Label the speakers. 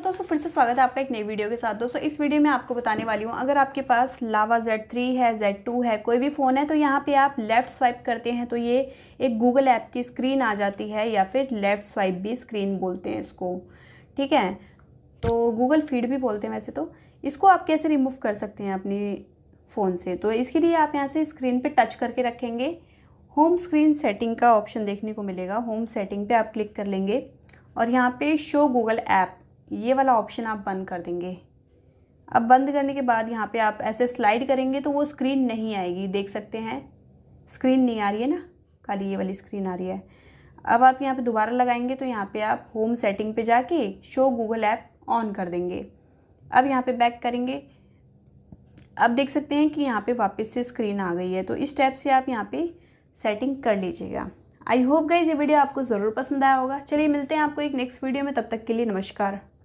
Speaker 1: नमस्कार दोस्तों फिर से स्वागत है आपका एक नई वीडियो के साथ दोस्तों इस वीडियो में आपको बताने वाली हूँ अगर आपके पास लावा Z3 है Z2 है कोई भी फ़ोन है तो यहाँ पे आप लेफ़्ट स्वाइप करते हैं तो ये एक गूगल ऐप की स्क्रीन आ जाती है या फिर लेफ़्ट स्वाइप भी स्क्रीन बोलते हैं इसको ठीक है तो गूगल फीड भी बोलते हैं वैसे तो इसको आप कैसे रिमूव कर सकते हैं अपने फ़ोन से तो इसके लिए आप यहाँ से स्क्रीन पर टच करके रखेंगे होम स्क्रीन सेटिंग का ऑप्शन देखने को मिलेगा होम सेटिंग पर आप क्लिक कर लेंगे और यहाँ पे शो गूगल ऐप ये वाला ऑप्शन आप बंद कर देंगे अब बंद करने के बाद यहाँ पे आप ऐसे स्लाइड करेंगे तो वो स्क्रीन नहीं आएगी देख सकते हैं स्क्रीन नहीं आ रही है ना खाली ये वाली स्क्रीन आ रही है अब आप यहाँ पे दोबारा लगाएंगे तो यहाँ पे आप होम सेटिंग पे जाके शो गूगल ऐप ऑन कर देंगे अब यहाँ पे बैक करेंगे अब देख सकते हैं कि यहाँ पे वापस से स्क्रीन आ गई है तो इस टाइप से आप यहाँ पे सेटिंग कर लीजिएगा आई होप गई ये वीडियो आपको ज़रूर पसंद आया होगा चलिए मिलते हैं आपको एक नेक्स्ट वीडियो में तब तक के लिए नमस्कार